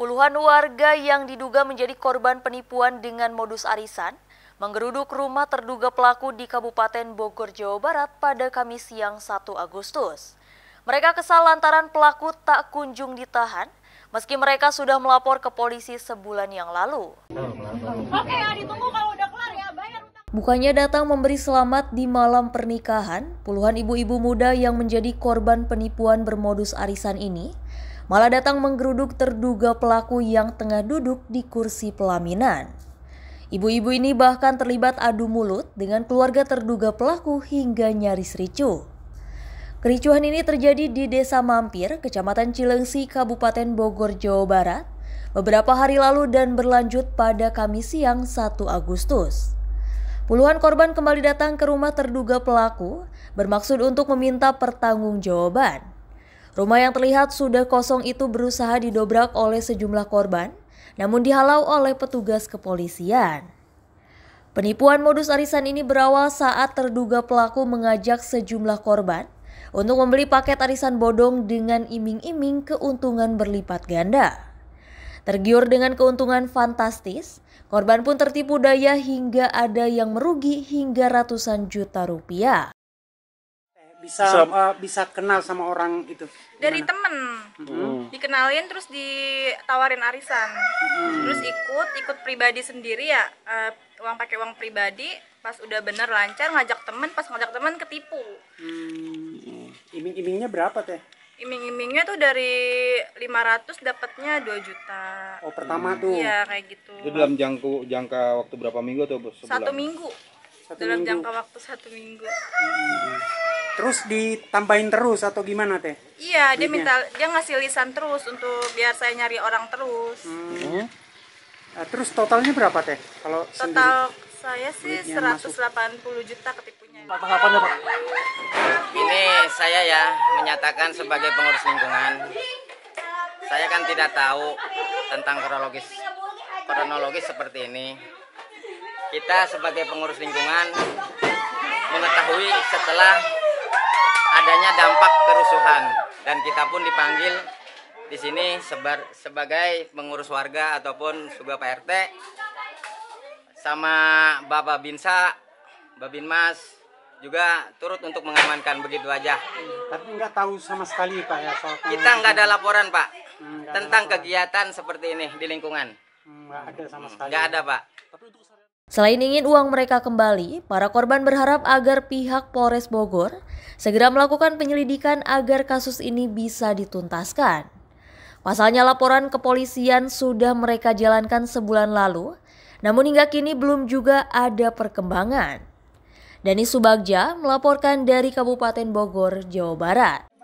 Puluhan warga yang diduga menjadi korban penipuan dengan modus arisan menggeruduk rumah terduga pelaku di Kabupaten Bogor, Jawa Barat pada Kamis siang 1 Agustus. Mereka kesal lantaran pelaku tak kunjung ditahan meski mereka sudah melapor ke polisi sebulan yang lalu. Oke, ya, ditunggu kalau udah kelar ya, bayar Bukannya datang memberi selamat di malam pernikahan, puluhan ibu-ibu muda yang menjadi korban penipuan bermodus arisan ini malah datang menggeruduk terduga pelaku yang tengah duduk di kursi pelaminan. Ibu-ibu ini bahkan terlibat adu mulut dengan keluarga terduga pelaku hingga nyaris ricuh. Kericuhan ini terjadi di Desa Mampir, Kecamatan Cilengsi, Kabupaten Bogor, Jawa Barat, beberapa hari lalu dan berlanjut pada Kamis siang 1 Agustus. Puluhan korban kembali datang ke rumah terduga pelaku bermaksud untuk meminta pertanggungjawaban. Rumah yang terlihat sudah kosong itu berusaha didobrak oleh sejumlah korban, namun dihalau oleh petugas kepolisian. Penipuan modus arisan ini berawal saat terduga pelaku mengajak sejumlah korban untuk membeli paket arisan bodong dengan iming-iming keuntungan berlipat ganda. Tergiur dengan keuntungan fantastis, korban pun tertipu daya hingga ada yang merugi hingga ratusan juta rupiah bisa bisa, uh, bisa kenal sama orang itu Gimana? dari temen hmm. dikenalin terus ditawarin arisan hmm. terus ikut ikut pribadi sendiri ya uh, uang pakai uang pribadi pas udah bener lancar ngajak temen pas ngajak temen ketipu hmm. iming-imingnya berapa teh iming-imingnya tuh dari 500 dapatnya dua juta. Oh, pertama mm. tuh. ya kayak gitu. Itu dalam jangku jangka waktu berapa minggu tuh sebulan? Satu minggu. Satu dalam minggu. jangka waktu satu minggu. Hmm. Terus ditambahin terus atau gimana teh? Iya, dia minta dia ngasih lisan terus untuk biar saya nyari orang terus. Hmm. Ya. Nah, terus totalnya berapa teh? Kalau total sendiri? saya sih 180 masuk. juta ketipunya. Apa ya, Pak? Ini saya ya menyatakan sebagai pengurus lingkungan. Saya kan tidak tahu tentang kronologis kronologis seperti ini. Kita sebagai pengurus lingkungan mengetahui setelah adanya dampak kerusuhan dan kita pun dipanggil di sini sebar, sebagai pengurus warga ataupun sebuah Pak sama Bapak Binsa, Babinmas juga turut untuk mengamankan begitu aja. Tapi nggak tahu sama sekali Pak ya soal Kita nggak ada laporan Pak hmm, tentang laporan. kegiatan seperti ini di lingkungan. Hmm, nggak ada sama hmm, sekali. Nggak ada Pak. Selain ingin uang mereka kembali, para korban berharap agar pihak Polres Bogor segera melakukan penyelidikan agar kasus ini bisa dituntaskan. Pasalnya laporan kepolisian sudah mereka jalankan sebulan lalu, namun hingga kini belum juga ada perkembangan. Dani Subagja melaporkan dari Kabupaten Bogor, Jawa Barat.